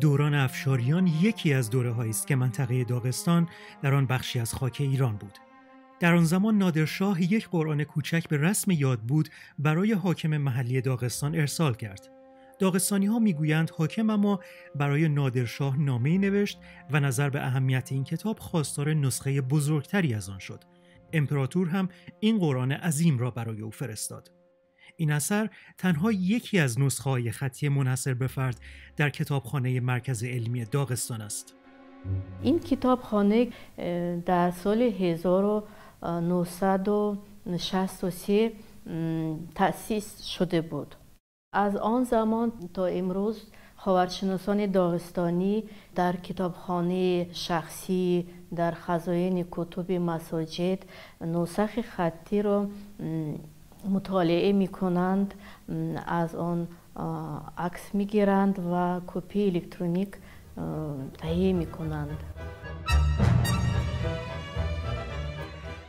دوران افشاریان یکی از دوره است که منطقه داغستان در آن بخشی از خاک ایران بود در آن زمان نادرشاه یک قرآن کوچک به رسم یاد بود برای حاکم محلی داغستان ارسال کرد داغستانی ها میگویند حاکم اما برای نادرشاه نامه نوشت و نظر به اهمیت این کتاب خواستار نسخه بزرگتری از آن شد امپراتور هم این قرآن عظیم را برای او فرستاد این اثر تنها یکی از نسخه های خطی منحصر به فرد در کتابخانه مرکز علمی داغستان است. این کتابخانه در سال 1963 تأسیس شده بود. از آن زمان تا امروز خاورشناسان داغستانی در کتابخانه شخصی در خزاین کتب مساجد نسخ خطی را مطالعه می کنند از آن عکس می گیرند و کپی الکترونیک تهیه می کنند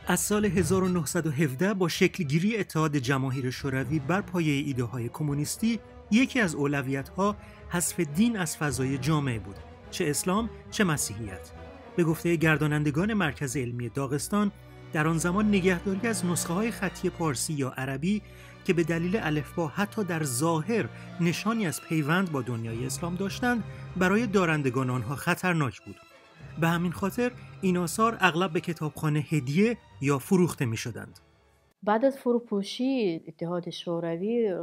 از سال 1917 با شکلگیری اتحاد جماهیر شوروی بر پایه ایده های کمونیستی یکی از اولویت ها حذف دین از فضای جامعه بود چه اسلام چه مسیحیت به گفته گردانندگان مرکز علمی داغستان در آن زمان نگهداری از نسخه های خطی پارسی یا عربی که به دلیل الفبا حتی در ظاهر نشانی از پیوند با دنیای اسلام داشتند برای دارندگان آنها خطرناک بود به همین خاطر این آثار اغلب به کتابخانه هدیه یا فروخته می شدند. بعد از فروپوشی اتحاد شوروی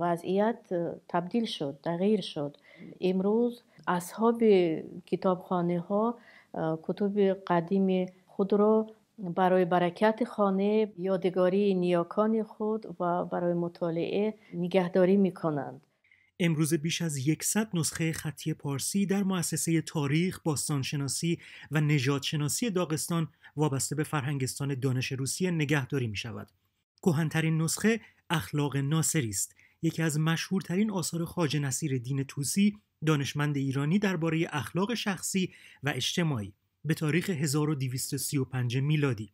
وضعیت تبدیل شد تغییر شد امروز اصحاب کتابخانه ها کتب قدیم خود را برای برکت خانه یادگاری نیاکان خود و برای مطالعه نگهداری می کنند. امروز بیش از 100 نسخه خطی پارسی در مؤسسه تاریخ، باستانشناسی و نژادشناسی داغستان وابسته به فرهنگستان دانش روسیه نگهداری می شود. کهنترین نسخه اخلاق ناصری است یکی از مشهورترین آثار خواجه نصیر دین توسی دانشمند ایرانی درباره اخلاق شخصی و اجتماعی به تاریخ 1235 میلادی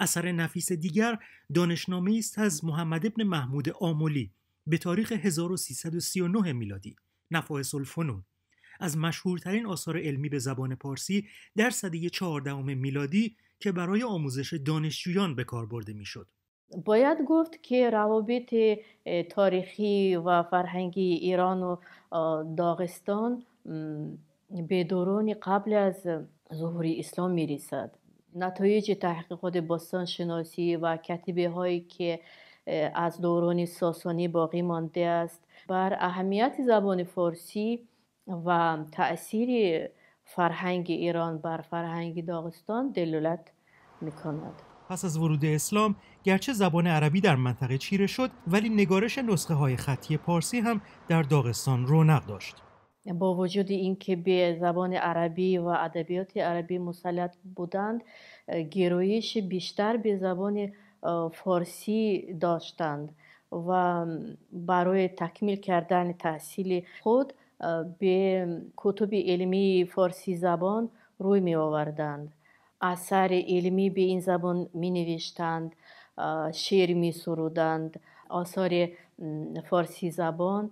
اثر نفیس دیگر دانشنامه است از محمد ابن محمود آمولی به تاریخ 1339 میلادی نفائس الفنون از مشهورترین آثار علمی به زبان پارسی در صده 14 میلادی که برای آموزش دانشجویان به کار برده میشد. باید گفت که روابط تاریخی و فرهنگی ایران و داغستان به دوران قبل از ظهوری اسلام می رسد نتایج تحقیقات باستان شناسی و کتیبه هایی که از دوران ساسانی باقی مانده است بر اهمیت زبان فارسی و تأثیر فرهنگ ایران بر فرهنگ داغستان دلالت می کند. پس از ورود اسلام گرچه زبان عربی در منطقه چیره شد ولی نگارش نسخه های خطی پارسی هم در داغستان رونق داشت. با وجود اینکه به زبان عربی و ادبیات عربی مسلط بودند گرایش بیشتر به زبان فارسی داشتند و برای تکمیل کردن تحصیل خود به کتب علمی فارسی زبان روی می آوردند اثر علمی به این زبان می نوشتند شعر می سرودند آثار فارسی زبان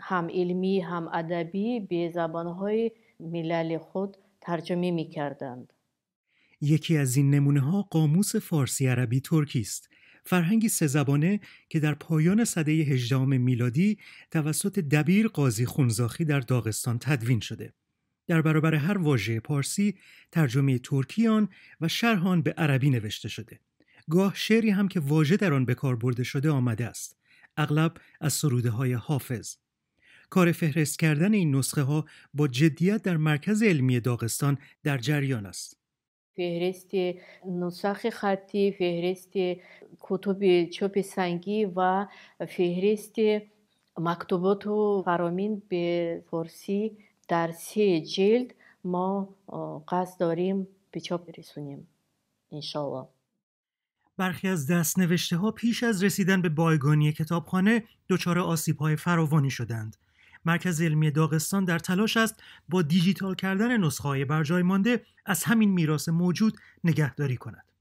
هم علمی هم ادبی به زبانهای ملل خود ترجمه می کردند. یکی از این نمونه ها قاموس فارسی عربی ترکی است فرهنگی زبانه که در پایان سده هجدام میلادی توسط دبیر قاضی خونزاخی در داغستان تدوین شده در برابر هر واژه پارسی ترجمه ترکی آن و شرح آن به عربی نوشته شده گاه شعری هم که واژه در آن به کار برده شده آمده است اغلب از سروده های حافظ کار فهرست کردن این نسخه ها با جدیت در مرکز علمی داغستان در جریان است. فهرست نسخ خطی، فهرست کتب چاپ سنگی و فهرست مکتوبات و فرامین به فارسی در سه جلد ما قصد داریم به چاپ رسونیم انشاءالله برخی از دست نوشته ها پیش از رسیدن به بایگانی کتابخانه دچار آسیب های فراوانی شدند مرکز علمی داغستان در تلاش است با دیجیتال کردن نسخه های برجای مانده از همین میراث موجود نگهداری کند.